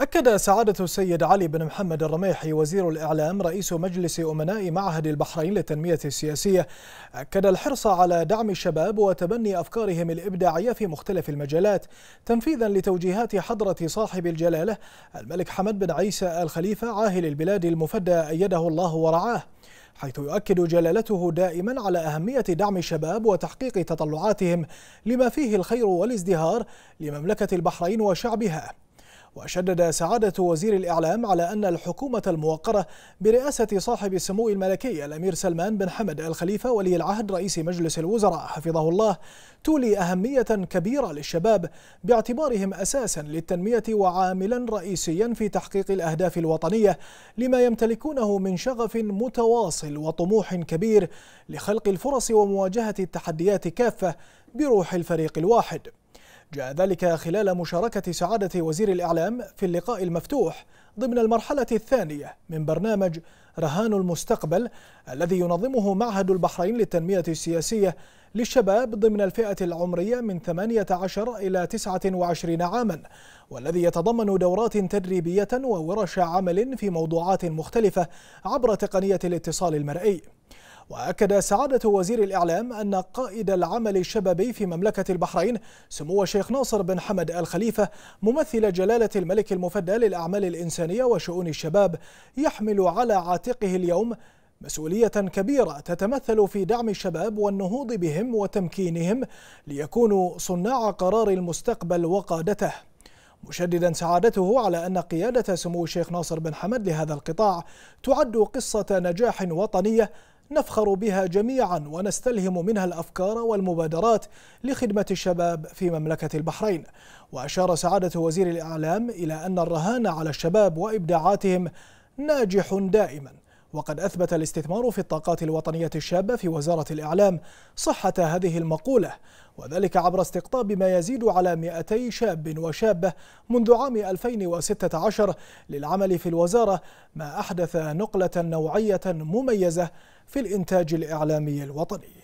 أكد سعادة السيد علي بن محمد الرميحي وزير الإعلام رئيس مجلس أمناء معهد البحرين للتنمية السياسية أكد الحرص على دعم الشباب وتبني أفكارهم الإبداعية في مختلف المجالات تنفيذا لتوجيهات حضرة صاحب الجلالة الملك حمد بن عيسى الخليفة عاهل البلاد المفدى أيده الله ورعاه حيث يؤكد جلالته دائما على أهمية دعم الشباب وتحقيق تطلعاتهم لما فيه الخير والازدهار لمملكة البحرين وشعبها وشدد سعادة وزير الإعلام على أن الحكومة الموقرة برئاسة صاحب السمو الملكي الأمير سلمان بن حمد الخليفة ولي العهد رئيس مجلس الوزراء حفظه الله تولي أهمية كبيرة للشباب باعتبارهم أساسا للتنمية وعاملا رئيسيا في تحقيق الأهداف الوطنية لما يمتلكونه من شغف متواصل وطموح كبير لخلق الفرص ومواجهة التحديات كافة بروح الفريق الواحد جاء ذلك خلال مشاركة سعادة وزير الإعلام في اللقاء المفتوح ضمن المرحلة الثانية من برنامج رهان المستقبل الذي ينظمه معهد البحرين للتنمية السياسية للشباب ضمن الفئة العمرية من 18 إلى 29 عاما والذي يتضمن دورات تدريبية وورش عمل في موضوعات مختلفة عبر تقنية الاتصال المرئي وأكد سعادة وزير الإعلام أن قائد العمل الشبابي في مملكة البحرين سمو الشيخ ناصر بن حمد الخليفة ممثل جلالة الملك المفدى للأعمال الإنسانية وشؤون الشباب يحمل على عاتقه اليوم مسؤولية كبيرة تتمثل في دعم الشباب والنهوض بهم وتمكينهم ليكونوا صناع قرار المستقبل وقادته مشددا سعادته على أن قيادة سمو الشيخ ناصر بن حمد لهذا القطاع تعد قصة نجاح وطنية نفخر بها جميعا ونستلهم منها الافكار والمبادرات لخدمه الشباب في مملكه البحرين. واشار سعاده وزير الاعلام الى ان الرهان على الشباب وابداعاتهم ناجح دائما. وقد أثبت الاستثمار في الطاقات الوطنية الشابة في وزارة الإعلام صحة هذه المقولة وذلك عبر استقطاب ما يزيد على 200 شاب وشابة منذ عام 2016 للعمل في الوزارة ما أحدث نقلة نوعية مميزة في الإنتاج الإعلامي الوطني